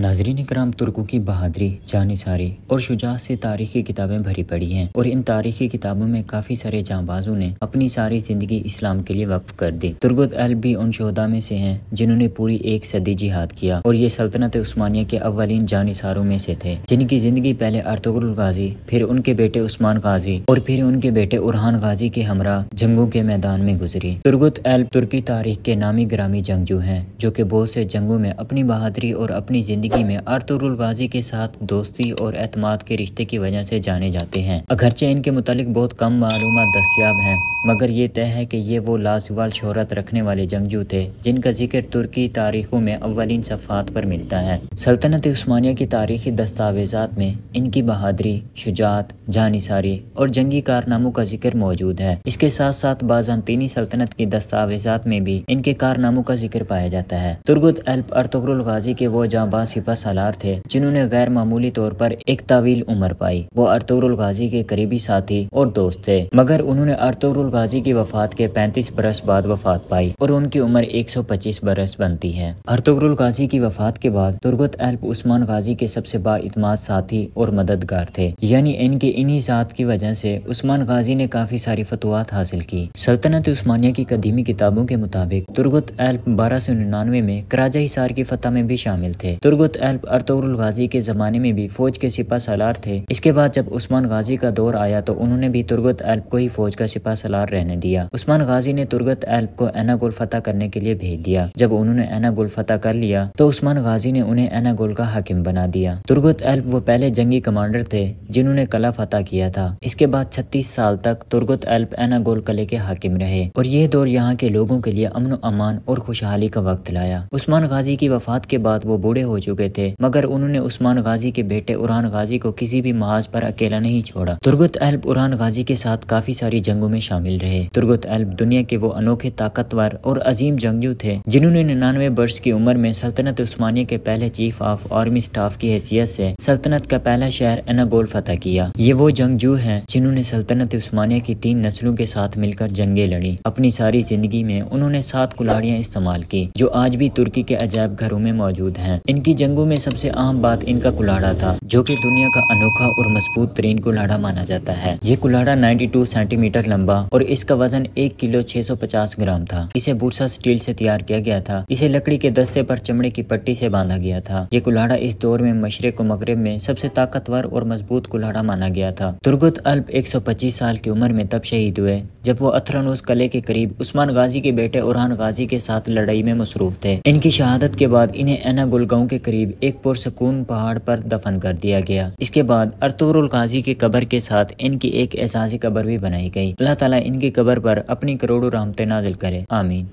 नाजरीन कराम तुर्कों की बहादरी जानसारी और शुजा से तारीखी किताबें भरी पड़ी हैं और इन तारीखी किताबों में काफ़ी सारे जाबाजों ने अपनी सारी ज़िंदगी इस्लाम के लिए वक्फ कर दी तुर्गुत अल भी उन शहदा में से हैं जिन्होंने पूरी एक सदी जिहाद किया और ये सल्तनत उस्मानिया के अवलिन जानसारों में से थे जिनकी ज़िंदगी पहले अर्तगर गाजी फिर उनके बेटे उस्मान गाजी और फिर उनके बेटे उरहान गाजी के हमरा जंगों के मैदान में गुजरी तुर्गुत अल तुर्की तारीख के नामी ग्रामी जंगजू हैं जो की बहुत से जंगों में अपनी बहादरी और अपनी जिंदगी ज़िंदगी में अर्तुरुल गाजी के साथ दोस्ती और एतमाद के रिश्ते की वजह से जाने जाते हैं अगरचे इनके मुतालिक बहुत कम मालूम दस्तियाब हैं मगर ये तय है कि ये वो लाजवाल शहरत रखने वाले जंगजू थे जिनका जिक्र तुर्की तारीखों में अवलिन सफ़ात पर मिलता है सल्तनत उस्मानिया की तारीखी दस्तावेजात में इनकी बहादरी शुजात जानिसारी और जंगी कारनामों का जिक्र मौजूद है इसके साथ साथ बाजानतीनी सल्तनत की दस्तावेजात में भी इनके कारनामों का जिक्र पाया जाता है तुर्गुत अल्प अर्तुगरुल गाजी के वो जाबाज सिपा सालार थे जिन्होंने गैर मामूली तौर पर एक तवील उम्र पाई वो अरतुरुल गाजी के करीबी साथी और दोस्त थे मगर उन्होंने अरतुरुल गाजी की वफात के पैंतीस बरस बाद वफात पाई और उनकी उम्र एक सौ पच्चीस बरस बनती है अरतुरुल गाजी की वफात के बाद तुर्गत अल्प उस्मान गाजी के सबसे बातमाद साथी और मददगार थे यानी इनके इन्हीं साथ की वजह से उस्मान गाजी ने काफी सारी फतवात हासिल की सल्तनत उस्मानिया की कदीमी किताबों के मुताबिक तुर्गत अल्प बारह सौ निन्यानवे में कराजा हिसार की फतह में भी शामिल थे तुर्गत खुद अल्प अरतुल गाजी के ज़माने में भी फौज के सिपा सलार थे इसके बाद जब उस्मान गाजी का दौर आया तो उन्होंने भी तुर्गत अल्प को ही फौज का सिपा सलार रहने दिया उस्मान गाजी ने तुर्गत अल्प को गुल फतह करने के लिए भेज दिया जब उन्होंने एना गुल फतेह कर लिया तो उस्मान गाजी ने उन्हें एनागोल का हाकिम बना दिया तुर्गत अल्प वो पहले जंगी कमांडर थे जिन्होंने कला फतेह किया था इसके बाद छत्तीस साल तक तुर्गत अल्प एनागोल कले के हाकिम रहे और ये दौर यहाँ के लोगों के लिए अमन अमान और खुशहाली का वक्त लाया उस्मान गाजी की वफात के बाद वो बूढ़े हो चुके चुके थे मगर उन्होंने उस्मान गाजी के बेटे उरान गाजी को किसी भी महाज पर अकेला नहीं छोड़ा तुर्गुत अल्प उरान गाजी के साथ काफी सारी जंगों में शामिल रहे तुर्गुत अल्प दुनिया के वो अनोखे ताकतवर और अजीम जंगजू थे जिन्होंने निन्यानवे वर्ष की उम्र में सल्तनत उस्मानिया के पहले चीफ ऑफ आर्मी स्टाफ की हैसियत से सल्तनत का पहला शहर एनागोल फतेह किया ये वो जंगजू हैं जिन्होंने सल्तनत उस्मानिया की तीन नस्लों के साथ मिलकर जंगे लड़ी अपनी सारी जिंदगी में उन्होंने सात कुलाड़ियाँ इस्तेमाल की जो आज भी तुर्की के अजायब घरों में मौजूद हैं इनकी जंग जंगों में सबसे अहम बात इनका कुल्हाड़ा था जो कि दुनिया का अनोखा और मजबूत तरीन कुल्हाड़ा माना जाता है ये कुल्हाड़ा 92 सेंटीमीटर लंबा और इसका वजन एक किलो 650 ग्राम था इसे बूरसा स्टील से तैयार किया गया था इसे लकड़ी के दस्ते पर चमड़े की पट्टी से बांधा गया था ये कुल्हाड़ा इस दौर में मशरक और मगरब में सबसे ताकतवर और मजबूत कुल्हाड़ा माना गया था तुर्गुत अल्प एक साल की उम्र में तब शहीद हुए जब वो अथरानोज कले के करीब उस्मान गाजी के बेटे उरहान गाजी के साथ लड़ाई में मसरूफ थे इनकी शहादत के बाद इन्हें एना गुलगांव के करीब एक पुरसकून पहाड़ पर दफन कर दिया गया इसके बाद अरतुरुल गाजी की कबर के साथ इनकी एक एहसास कबर भी बनाई गई अल्लाह ताला इनकी कबर पर अपनी करोड़ों रहमतें नाजिल करे आमीन